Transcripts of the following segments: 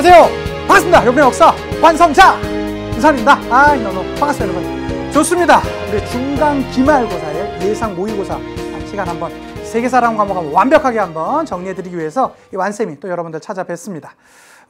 안녕하세요. 반갑습니다. 여러분의 역사 완성자 인사입니다. 아, 너무 반갑습니다, 여러분. 좋습니다. 우리 중간 기말고사의 예상 모의고사 아, 시간 한번 세계사랑 과목을 완벽하게 한번 정리해드리기 위해서 이 완쌤이 또 여러분들 찾아뵙습니다.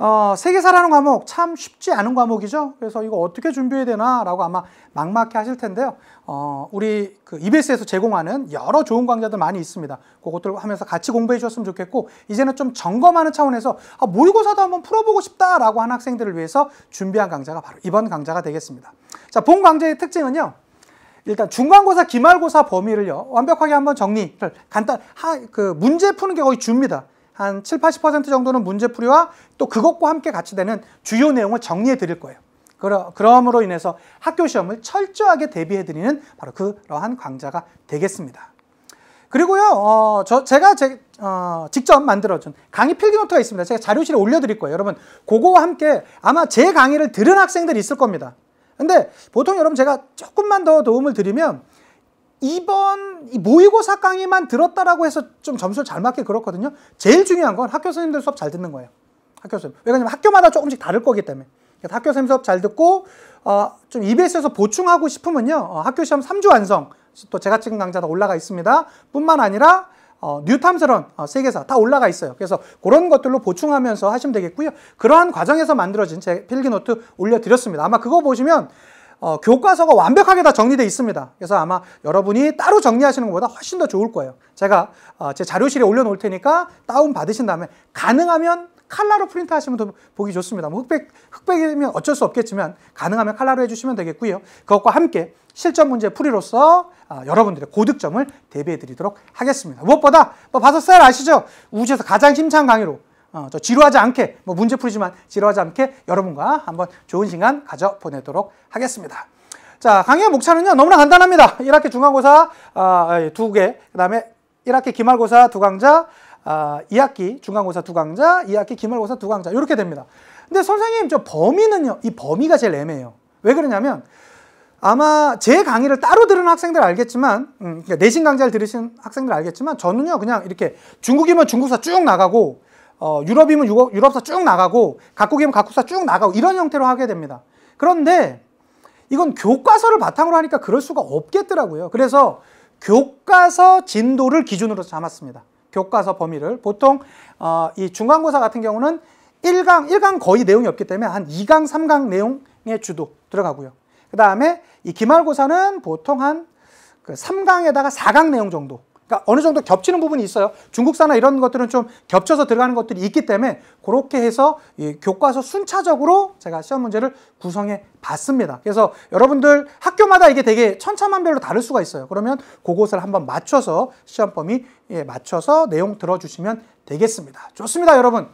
어, 세계사라는 과목 참 쉽지 않은 과목이죠. 그래서 이거 어떻게 준비해야 되나라고 아마 막막해 하실 텐데요. 어, 우리 그 EBS에서 제공하는 여러 좋은 강좌들 많이 있습니다. 그것들 하면서 같이 공부해 주셨으면 좋겠고 이제는 좀 점검하는 차원에서 아, 모의고사도 한번 풀어보고 싶다라고 하는 학생들을 위해서 준비한 강좌가 바로 이번 강좌가 되겠습니다. 자, 본 강좌의 특징은요. 일단 중간고사, 기말고사 범위를요 완벽하게 한번 정리를 간단 하, 그 문제 푸는 게 거의 줍니다. 한 7, 80% 정도는 문제풀이와 또 그것과 함께 같이 되는 주요 내용을 정리해 드릴 거예요. 그러, 그러므로 인해서 학교 시험을 철저하게 대비해 드리는 바로 그러한 강좌가 되겠습니다. 그리고요, 어, 저, 제가 제, 어, 직접 만들어준 강의 필기노트가 있습니다. 제가 자료실에 올려드릴 거예요. 여러분, 그거와 함께 아마 제 강의를 들은 학생들이 있을 겁니다. 근데 보통 여러분 제가 조금만 더 도움을 드리면 이번 이 모의고사 강의만 들었다라고 해서 좀 점수를 잘 맞게 그렇거든요. 제일 중요한 건 학교 선생님들 수업 잘 듣는 거예요. 학교 선생님. 왜냐면 학교마다 조금씩 다를 거기 때문에. 그러니 학교 선생님 수업 잘 듣고 어, 좀 EBS에서 보충하고 싶으면요. 어, 학교 시험 3주 완성. 또 제가 찍은 강좌 다 올라가 있습니다. 뿐만 아니라 어, 뉴탐스런 어, 세계사 다 올라가 있어요. 그래서 그런 것들로 보충하면서 하시면 되겠고요. 그러한 과정에서 만들어진 제 필기노트 올려드렸습니다. 아마 그거 보시면 어, 교과서가 완벽하게 다 정리되어 있습니다. 그래서 아마 여러분이 따로 정리하시는 것보다 훨씬 더 좋을 거예요. 제가 어, 제 자료실에 올려놓을 테니까 다운 받으신 다음에 가능하면 칼라로 프린트 하시면 더 보기 좋습니다. 뭐 흑백, 흑백이면 어쩔 수 없겠지만 가능하면 칼라로 해주시면 되겠고요. 그것과 함께 실전 문제 풀이로서 아, 여러분들의 고득점을 대비해 드리도록 하겠습니다. 무엇보다 뭐 바서셀 아시죠? 우주에서 가장 힘찬 강의로 어, 저 지루하지 않게 뭐 문제 풀이지만 지루하지 않게 여러분과 한번 좋은 시간 가져보내도록 하겠습니다. 자 강의의 목차는요 너무나 간단합니다. 1학기 중간고사 어, 아, 두개 그다음에 1학기 기말고사 두 강좌 어, 아, 2학기 중간고사 두 강좌 2학기 기말고사 두 강좌 이렇게 됩니다. 근데 선생님 저 범위는요 이 범위가 제일 애매해요. 왜 그러냐면 아마 제 강의를 따로 들은 학생들 알겠지만 음, 그러니까 내신 강좌를 들으신 학생들 알겠지만 저는요 그냥 이렇게 중국이면 중국사 쭉 나가고 어, 유럽이면 유럽, 유럽사 쭉 나가고 각국이면 각국사 쭉 나가고 이런 형태로 하게 됩니다. 그런데 이건 교과서를 바탕으로 하니까 그럴 수가 없겠더라고요. 그래서 교과서 진도를 기준으로 삼았습니다. 교과서 범위를 보통 어, 이 중간고사 같은 경우는 1강, 1강 거의 내용이 없기 때문에 한 2강, 3강 내용의 주도 들어가고요. 그 다음에 이 기말고사는 보통 한 그 3강에다가 4강 내용 정도 그러니까 어느 정도 겹치는 부분이 있어요. 중국사나 이런 것들은 좀 겹쳐서 들어가는 것들이 있기 때문에 그렇게 해서 이 교과서 순차적으로 제가 시험 문제를 구성해 봤습니다. 그래서 여러분들 학교마다 이게 되게 천차만별로 다를 수가 있어요. 그러면 그것을 한번 맞춰서 시험범위 에 맞춰서 내용 들어주시면 되겠습니다. 좋습니다, 여러분.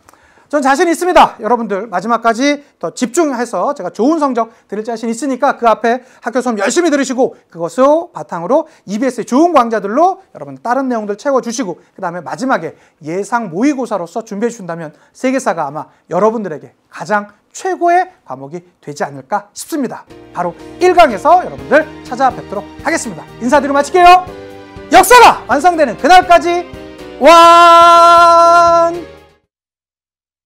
전 자신 있습니다. 여러분들 마지막까지 더 집중해서 제가 좋은 성적 드릴 자신 있으니까 그 앞에 학교 수업 열심히 들으시고 그것을 바탕으로 EBS의 좋은 강좌들로 여러분 다른 내용들 채워주시고 그 다음에 마지막에 예상 모의고사로서 준비해 주신다면 세계사가 아마 여러분들에게 가장 최고의 과목이 되지 않을까 싶습니다. 바로 1강에서 여러분들 찾아뵙도록 하겠습니다. 인사드리고 마칠게요. 역사가 완성되는 그날까지 완!